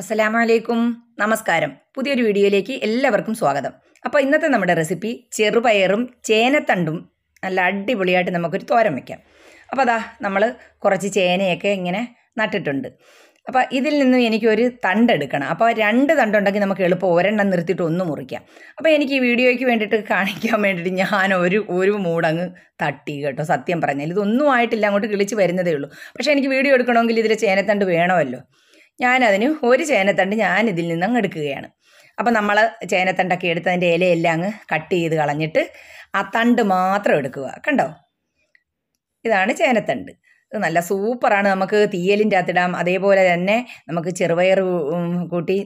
അസ്സലാമു അലൈക്കും നമസ്കാരം പുതിയൊരു വീഡിയോയിലേക്ക് എല്ലാവർക്കും സ്വാഗതം അപ്പോൾ ഇന്നത്തെ നമ്മുടെ റെസിപ്പി ചെറുപയറും ചേനത്തണ്ടും നല്ല അടിപൊളിയായിട്ട് നമുക്കൊരു തോരൻ വയ്ക്കാം അപ്പോൾ അതാ നമ്മൾ കുറച്ച് ചേനയൊക്കെ ഇങ്ങനെ നട്ടിട്ടുണ്ട് അപ്പോൾ ഇതിൽ നിന്നും എനിക്കൊരു തണ്ട് എടുക്കണം അപ്പോൾ രണ്ട് തണ്ടുണ്ടെങ്കിൽ നമുക്ക് എളുപ്പം ഒരെണ്ണം നിർത്തിയിട്ട് ഒന്ന് മുറിക്കാം അപ്പോൾ എനിക്ക് ഈ വീഡിയോയ്ക്ക് വേണ്ടിയിട്ട് കാണിക്കാൻ വേണ്ടിയിട്ട് ഞാൻ ഒരു ഒരു മൂടങ്ങ് തട്ടി കേട്ടോ സത്യം പറഞ്ഞാൽ ഇതൊന്നും ആയിട്ടില്ല അങ്ങോട്ട് കിളിച്ച് വരുന്നതേ ഉള്ളൂ പക്ഷേ എനിക്ക് വീഡിയോ എടുക്കണമെങ്കിൽ ഇതിൽ ചേനത്തണ്ട് വേണമല്ലോ ഞാനതിന് ഒരു ചേനത്തണ്ട് ഇതിൽ നിന്ന് അങ്ങ് എടുക്കുകയാണ് അപ്പോൾ നമ്മൾ ചേനത്തണ്ടൊക്കെ എടുത്ത് അതിൻ്റെ ഇലയെല്ലാം അങ്ങ് കട്ട് ചെയ്ത് കളഞ്ഞിട്ട് ആ തണ്ട് മാത്രം എടുക്കുക കണ്ടോ ഇതാണ് ചേനത്തണ്ട് ഇത് നല്ല സൂപ്പറാണ് നമുക്ക് തീയലിൻ്റെ അകത്തിടാം അതേപോലെ തന്നെ നമുക്ക് ചെറുപയർ കൂട്ടി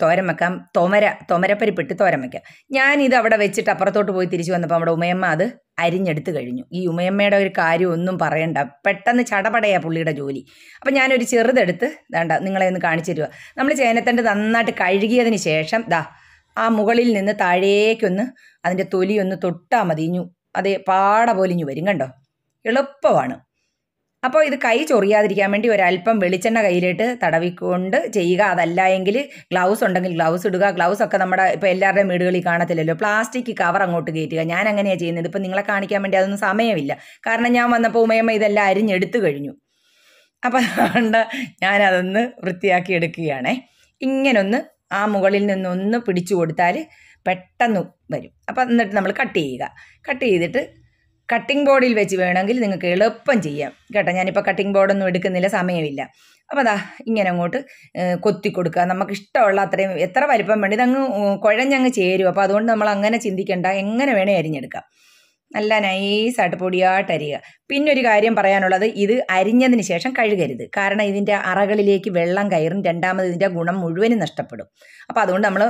തോരൻ വെക്കാം തൊമര തൊമരപ്പരിപ്പിട്ട് തോരൻ വെക്കാം ഞാനിത് അവിടെ വെച്ചിട്ട് അപ്പുറത്തോട്ട് പോയി തിരിച്ചു വന്നപ്പോൾ നമ്മുടെ ഉമയമ്മ അത് അരിഞ്ഞെടുത്ത് കഴിഞ്ഞു ഈ ഉമയമ്മയുടെ ഒരു കാര്യം ഒന്നും പറയണ്ട പെട്ടെന്ന് ചടപടയാ പുള്ളിയുടെ ജോലി അപ്പം ഞാനൊരു ചെറുതെടുത്ത് വേണ്ട നിങ്ങളെ ഒന്ന് കാണിച്ചു തരുക നമ്മൾ ചേനത്തണ്ട് നന്നായിട്ട് കഴുകിയതിന് ശേഷം ദാ ആ മുകളിൽ നിന്ന് താഴേക്കൊന്ന് അതിൻ്റെ തൊലിയൊന്ന് ഒന്ന് തൊട്ടാൽ മതിഞ്ഞു അതേ പാട പോലിഞ്ഞു വരും കണ്ടോ എളുപ്പമാണ് അപ്പോൾ ഇത് കൈ ചൊറിയാതിരിക്കാൻ വേണ്ടി ഒരല്പം വെളിച്ചെണ്ണ കയ്യിലിട്ട് തടവിക്കൊണ്ട് ചെയ്യുക അതല്ല എങ്കിൽ ഗ്ലൗസ് ഉണ്ടെങ്കിൽ ഗ്ലൗസ് ഇടുക ഗ്ലൗസ് ഒക്കെ നമ്മുടെ ഇപ്പോൾ എല്ലാവരുടെയും വീടുകളിൽ കാണത്തില്ലല്ലോ പ്ലാസ്റ്റിക് കവർ അങ്ങോട്ട് കയറ്റുക ഞാൻ അങ്ങനെയാണ് ചെയ്യുന്നത് ഇപ്പം നിങ്ങളെ കാണിക്കാൻ വേണ്ടി അതൊന്നും സമയമില്ല കാരണം ഞാൻ വന്നപ്പോൾ ഉമയമ്മ ഇതെല്ലാം അരിഞ്ഞെടുത്തു കഴിഞ്ഞു അപ്പോൾ അതുകൊണ്ട് ഞാനതൊന്ന് വൃത്തിയാക്കി എടുക്കുകയാണേ ഇങ്ങനൊന്ന് ആ മുകളിൽ നിന്നൊന്ന് പിടിച്ചു കൊടുത്താൽ പെട്ടെന്ന് വരും അപ്പം എന്നിട്ട് നമ്മൾ കട്ട് ചെയ്യുക കട്ട് ചെയ്തിട്ട് കട്ടിംഗ് ബോർഡിൽ വെച്ച് വേണമെങ്കിൽ നിങ്ങൾക്ക് എളുപ്പം ചെയ്യാം കേട്ടോ ഞാനിപ്പോൾ കട്ടിംഗ് ബോർഡൊന്നും എടുക്കുന്നില്ല സമയമില്ല അപ്പോൾ അതാ ഇങ്ങനെ അങ്ങോട്ട് കൊത്തി കൊടുക്കുക നമുക്ക് ഇഷ്ടമുള്ള അത്രയും എത്ര വലിപ്പം വേണ്ടി ഇതങ്ങ് കുഴഞ്ഞങ്ങ് ചേരും അപ്പോൾ അതുകൊണ്ട് നമ്മൾ അങ്ങനെ ചിന്തിക്കേണ്ട എങ്ങനെ വേണേൽ അരിഞ്ഞെടുക്കാം നല്ല നൈസായിട്ട് പൊടിയായിട്ട് അരിയുക പിന്നെ ഒരു കാര്യം പറയാനുള്ളത് ഇത് അരിഞ്ഞതിന് ശേഷം കഴുകരുത് കാരണം ഇതിൻ്റെ അറകളിലേക്ക് വെള്ളം കയറും രണ്ടാമത് ഇതിൻ്റെ ഗുണം മുഴുവനും നഷ്ടപ്പെടും അപ്പോൾ അതുകൊണ്ട് നമ്മൾ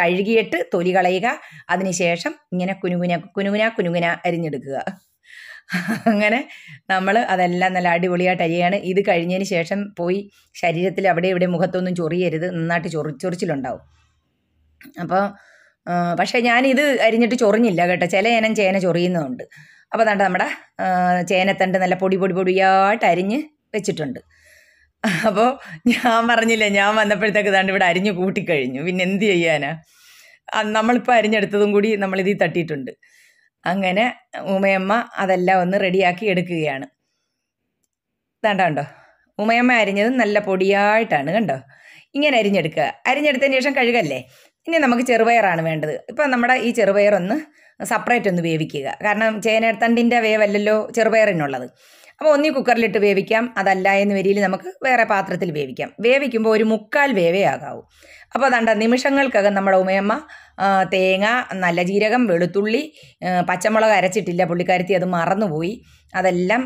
കഴുകിയിട്ട് തൊലി കളയുക അതിനുശേഷം ഇങ്ങനെ കുനുകുന കുനുകുന കുനുകുന അരിഞ്ഞെടുക്കുക അങ്ങനെ നമ്മൾ അതെല്ലാം നല്ല അടിപൊളിയായിട്ട് അരിയാണ് ഇത് കഴിഞ്ഞതിന് ശേഷം പോയി ശരീരത്തിൽ അവിടെ ഇവിടെ മുഖത്തൊന്നും ചൊറിയരുത് നന്നായിട്ട് ചൊറി ചൊറിച്ചിലുണ്ടാവും അപ്പോൾ പക്ഷേ ഞാനിത് അരിഞ്ഞിട്ട് ചൊറിഞ്ഞില്ല കേട്ടോ ചില ഇനം ചേന ചൊറിയുന്നതുണ്ട് അപ്പോൾ അതാണ്ട് നമ്മുടെ ചേനത്തണ്ട് നല്ല പൊടി പൊടി പൊടിയായിട്ട് അരിഞ്ഞ് വെച്ചിട്ടുണ്ട് അപ്പോൾ ഞാൻ പറഞ്ഞില്ല ഞാൻ വന്നപ്പോഴത്തേക്ക് ഇതാണ്ട് ഇവിടെ അരിഞ്ഞു കൂട്ടിക്കഴിഞ്ഞു പിന്നെ എന്ത് ചെയ്യാനാ നമ്മളിപ്പോൾ അരിഞ്ഞെടുത്തതും കൂടി നമ്മളിതീ തട്ടിയിട്ടുണ്ട് അങ്ങനെ ഉമയമ്മ അതെല്ലാം ഒന്ന് റെഡിയാക്കി എടുക്കുകയാണ് ഇതാണ്ട കണ്ടോ ഉമയമ്മ അരിഞ്ഞതും നല്ല പൊടിയായിട്ടാണ് കണ്ടോ ഇങ്ങനെ അരിഞ്ഞെടുക്കുക അരിഞ്ഞെടുത്തതിന് ശേഷം കഴുകല്ലേ ഇനി നമുക്ക് ചെറുപയറാണ് വേണ്ടത് ഇപ്പം നമ്മുടെ ഈ ചെറുപയർ ഒന്ന് സെപ്പറേറ്റ് ഒന്ന് വേവിക്കുക കാരണം ചേനത്തണ്ടിൻ്റെ വേവല്ലല്ലോ ചെറുപയറിനുള്ളത് അപ്പോൾ ഒന്നീ കുക്കറിലിട്ട് വേവിക്കാം അതല്ല എന്ന് വരിയിൽ നമുക്ക് വേറെ പാത്രത്തിൽ വേവിക്കാം വേവിക്കുമ്പോൾ ഒരു മുക്കാൽ വേവേ ആകാവൂ അപ്പോൾ അതണ്ട നിമിഷങ്ങൾക്കകം നമ്മുടെ ഉമയമ്മ തേങ്ങ നല്ല ജീരകം വെളുത്തുള്ളി പച്ചമുളക് അരച്ചിട്ടില്ല പുള്ളിക്കാരത്തി അത് മറന്നുപോയി അതെല്ലാം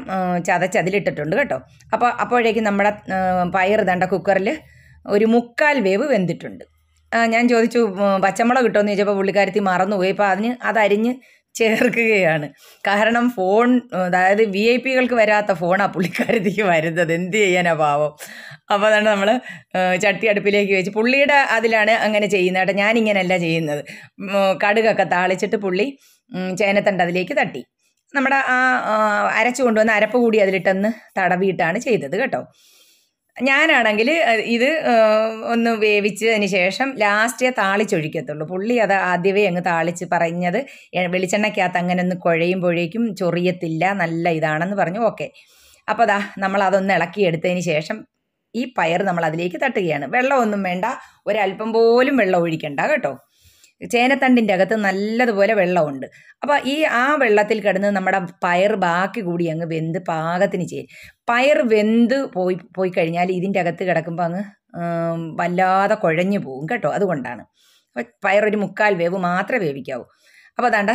ചതച്ചതിലിട്ടിട്ടുണ്ട് കേട്ടോ അപ്പോൾ അപ്പോഴേക്കും നമ്മുടെ പയർ തണ്ട കുക്കറിൽ ഒരു മുക്കാൽ വേവ് വെന്തിട്ടുണ്ട് ഞാൻ ചോദിച്ചു പച്ചമുളക് കിട്ടുമെന്ന് ചോദിച്ചപ്പോൾ പുള്ളിക്കാരത്തി മറന്നുപോയി അപ്പോൾ അതിന് അതരിഞ്ഞ് ചേർക്കുകയാണ് കാരണം ഫോൺ അതായത് വി ഐ പികൾക്ക് വരാത്ത ഫോണാണ് പുള്ളിക്കാരത്തിക്ക് വരുന്നത് എന്ത് ചെയ്യാനാ പാവം അപ്പോൾ അതാണ് നമ്മൾ ചട്ടി അടുപ്പിലേക്ക് വെച്ച് പുള്ളിയുടെ അതിലാണ് അങ്ങനെ ചെയ്യുന്നത് കേട്ടോ ഞാനിങ്ങനെയല്ല ചെയ്യുന്നത് കടുകൊക്കെ താളിച്ചിട്ട് പുള്ളി ചേനത്തണ്ട് അതിലേക്ക് തട്ടി നമ്മുടെ ആ അരച്ചു കൊണ്ടുവന്ന് അരപ്പ് കൂടി അതിലിട്ടെന്ന് തടവിയിട്ടാണ് ചെയ്തത് കേട്ടോ ഞാനാണെങ്കിൽ ഇത് ഒന്ന് വേവിച്ചതിന് ശേഷം ലാസ്റ്റേ താളിച്ചൊഴിക്കത്തുള്ളൂ പുള്ളി അത് ആദ്യമേ അങ്ങ് താളിച്ച് പറഞ്ഞത് വെളിച്ചെണ്ണയ്ക്കകത്ത് അങ്ങനെ ഒന്ന് കുഴയുമ്പോഴേക്കും ചൊറിയത്തില്ല നല്ല ഇതാണെന്ന് പറഞ്ഞു ഓക്കെ അപ്പോൾ അതാ നമ്മൾ അതൊന്ന് ഇളക്കിയെടുത്തതിന് ശേഷം ഈ പയർ നമ്മൾ അതിലേക്ക് തട്ടുകയാണ് വെള്ളമൊന്നും വേണ്ട ഒരല്പം പോലും വെള്ളം ഒഴിക്കണ്ട കേട്ടോ ചേനത്തണ്ടിൻ്റെ അകത്ത് നല്ലതുപോലെ വെള്ളമുണ്ട് അപ്പോൾ ഈ ആ വെള്ളത്തിൽ കിടന്ന് നമ്മുടെ പയർ ബാക്കി കൂടി അങ്ങ് വെന്ത് പാകത്തിന് ചെയ്യും പയർ വെന്ത് പോയി പോയി കഴിഞ്ഞാൽ ഇതിൻ്റെ അകത്ത് കിടക്കുമ്പോൾ അങ്ങ് വല്ലാതെ കുഴഞ്ഞു പോകും കേട്ടോ അതുകൊണ്ടാണ് അപ്പോൾ പയറൊരു മുക്കാൽ വേവ് മാത്രമേ വേവിക്കാവൂ അപ്പോൾ അതാണ്ട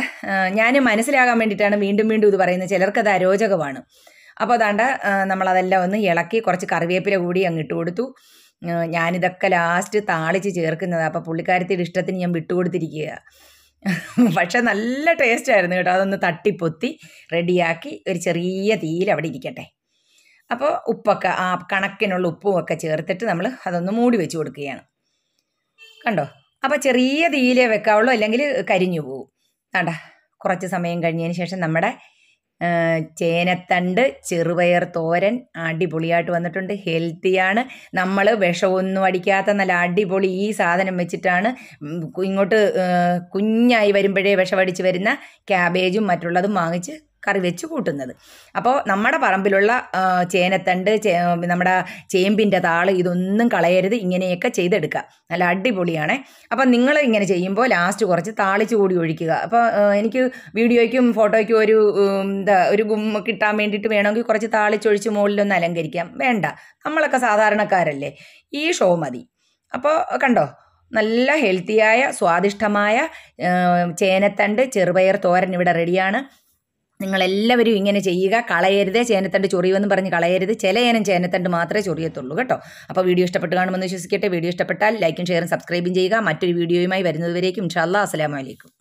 ഞാൻ മനസ്സിലാകാൻ വേണ്ടിയിട്ടാണ് വീണ്ടും വീണ്ടും ഇത് പറയുന്നത് ചിലർക്കത് അരോചകമാണ് അപ്പോൾ അതാണ്ട് നമ്മളതെല്ലാം ഒന്ന് ഇളക്കി കുറച്ച് കറിവേപ്പില കൂടി അങ്ങിട്ട് കൊടുത്തു ഞാനിതൊക്കെ ലാസ്റ്റ് താളിച്ച് ചേർക്കുന്നത് അപ്പോൾ പുള്ളിക്കാരത്തിയുടെ ഇഷ്ടത്തിന് ഞാൻ വിട്ടുകൊടുത്തിരിക്കുക പക്ഷെ നല്ല ടേസ്റ്റ് ആയിരുന്നു കേട്ടോ അതൊന്ന് തട്ടിപ്പൊത്തി റെഡിയാക്കി ഒരു ചെറിയ തീയിൽ അവിടെ ഇരിക്കട്ടെ അപ്പോൾ ഉപ്പൊക്കെ ആ കണക്കിനുള്ള ഉപ്പും ഒക്കെ ചേർത്തിട്ട് നമ്മൾ അതൊന്ന് മൂടി വെച്ച് കൊടുക്കുകയാണ് കണ്ടോ അപ്പോൾ ചെറിയ തീയിലേ വെക്കാവുള്ളൂ അല്ലെങ്കിൽ കരിഞ്ഞു പോകും കണ്ട കുറച്ച് സമയം കഴിഞ്ഞതിന് ശേഷം നമ്മുടെ ചേനത്തണ്ട് ചെറുപയർ തോരൻ അടിപൊളിയായിട്ട് വന്നിട്ടുണ്ട് ഹെൽത്തിയാണ് നമ്മൾ വിഷമൊന്നും അടിക്കാത്ത നല്ല അടിപൊളി ഈ സാധനം വെച്ചിട്ടാണ് ഇങ്ങോട്ട് കുഞ്ഞായി വരുമ്പോഴേ വിഷമടിച്ച് വരുന്ന ക്യാബേജും മറ്റുള്ളതും വാങ്ങിച്ച് കറി വെച്ച് കൂട്ടുന്നത് അപ്പോൾ നമ്മുടെ പറമ്പിലുള്ള ചേനത്തണ്ട് നമ്മുടെ ചേമ്പിൻ്റെ താള് ഇതൊന്നും കളയരുത് ഇങ്ങനെയൊക്കെ ചെയ്തെടുക്കുക നല്ല അടിപൊളിയാണ് അപ്പം നിങ്ങൾ ഇങ്ങനെ ചെയ്യുമ്പോൾ ലാസ്റ്റ് കുറച്ച് താളിച്ച് കൂടി ഒഴിക്കുക അപ്പോൾ എനിക്ക് വീഡിയോയ്ക്കും ഫോട്ടോയ്ക്കും ഒരു എന്താ ഒരു കിട്ടാൻ വേണ്ടിയിട്ട് വേണമെങ്കിൽ കുറച്ച് താളിച്ചൊഴിച്ച് മുകളിലൊന്ന് അലങ്കരിക്കാം വേണ്ട നമ്മളൊക്കെ സാധാരണക്കാരല്ലേ ഈ ഷോ മതി അപ്പോൾ കണ്ടോ നല്ല ഹെൽത്തിയായ സ്വാദിഷ്ടമായ ചേനത്തണ്ട് ചെറുപയർ തോരൻ ഇവിടെ റെഡിയാണ് നിങ്ങളെല്ലാവരും ഇങ്ങനെ ചെയ്യുക കളയരുത് ചേനത്തണ്ട് ചൊറിയുമെന്ന് പറഞ്ഞ് കളയരുത് ചില ഏനം ചേനത്തണ്ട് മാത്രമേ ചൊറിയത്തുള്ളൂ കേട്ടോ അപ്പോൾ വീഡിയോ ഇഷ്ടപ്പെട്ട് കാണുമെന്ന് വിശ്വസിക്കട്ടെ വീഡിയോ ഇഷ്ടപ്പെട്ടാൽ ലൈക്കും ഷെയറും സബ്സ്ക്രൈബും ചെയ്യുക മറ്റൊരു വീഡിയോയുമായി വരുന്നതുവരേക്കും ഇൻഷാല്ലാ അസ്സാം വലൈക്കും